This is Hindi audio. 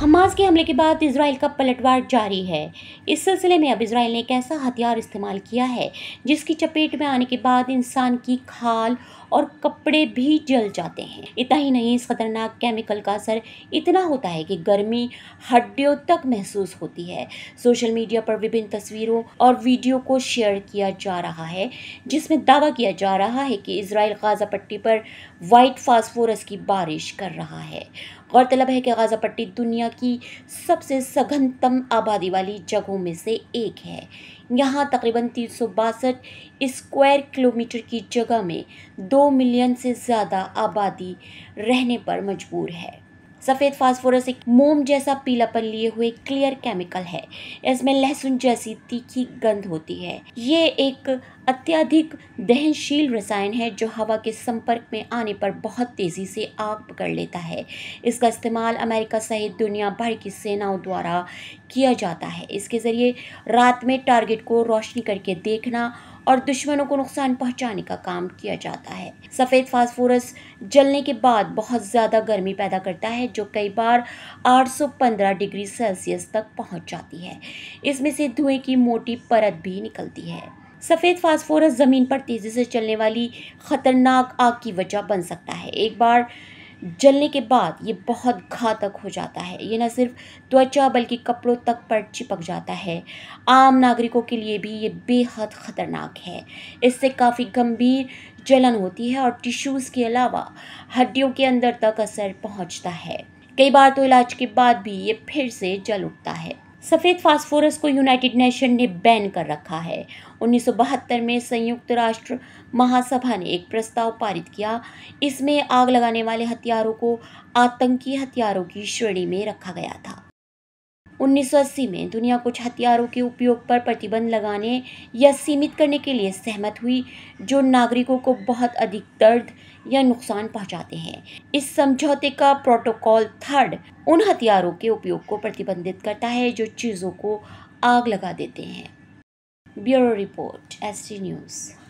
हमास के हमले के बाद इसराइल का पलटवार जारी है इस सिलसिले में अब इसराइल ने एक ऐसा हथियार इस्तेमाल किया है जिसकी चपेट में आने के बाद इंसान की खाल और कपड़े भी जल जाते हैं इतना ही नहीं इस खतरनाक केमिकल का असर इतना होता है कि गर्मी हड्डियों तक महसूस होती है सोशल मीडिया पर विभिन्न तस्वीरों और वीडियो को शेयर किया जा रहा है जिसमें दावा किया जा रहा है कि इसराइल गाजा पट्टी पर वाइट फास्फोरस की बारिश कर रहा है गौरतलब है कि गाज़ा पट्टी दुनिया की सबसे सघनतम आबादी वाली जगहों में से एक है यहाँ तकरीबन तीन स्क्वायर किलोमीटर की जगह में दो मिलियन से ज़्यादा आबादी रहने पर मजबूर है सफ़ेद फास्फोरस एक मोम जैसा पीलापन लिए हुए क्लियर केमिकल है इसमें लहसुन जैसी तीखी गंध होती है ये एक अत्यधिक दहनशील रसायन है जो हवा के संपर्क में आने पर बहुत तेज़ी से आग पकड़ लेता है इसका इस्तेमाल अमेरिका सहित दुनिया भर की सेनाओं द्वारा किया जाता है इसके ज़रिए रात में टारगेट को रोशनी करके देखना और दुश्मनों को नुकसान पहुंचाने का काम किया जाता है सफ़ेद फास्फोरस जलने के बाद बहुत ज़्यादा गर्मी पैदा करता है जो कई बार 815 डिग्री सेल्सियस तक पहुंच जाती है इसमें से धुएं की मोटी परत भी निकलती है सफ़ेद फास्फोरस ज़मीन पर तेज़ी से चलने वाली ख़तरनाक आग की वजह बन सकता है एक बार जलने के बाद ये बहुत घातक हो जाता है ये न सिर्फ त्वचा बल्कि कपड़ों तक पर चिपक जाता है आम नागरिकों के लिए भी ये बेहद ख़तरनाक है इससे काफ़ी गंभीर जलन होती है और टिश्यूज़ के अलावा हड्डियों के अंदर तक असर पहुंचता है कई बार तो इलाज के बाद भी ये फिर से जल उठता है सफ़ेद फास्फोरस को यूनाइटेड नेशन ने बैन कर रखा है उन्नीस में संयुक्त राष्ट्र महासभा ने एक प्रस्ताव पारित किया इसमें आग लगाने वाले हथियारों को आतंकी हथियारों की श्रेणी में रखा गया था उन्नीस में दुनिया कुछ हथियारों के उपयोग पर प्रतिबंध लगाने या सीमित करने के लिए सहमत हुई जो नागरिकों को बहुत अधिक दर्द या नुकसान पहुंचाते हैं इस समझौते का प्रोटोकॉल थर्ड उन हथियारों के उपयोग को प्रतिबंधित करता है जो चीज़ों को आग लगा देते हैं bureau report S T news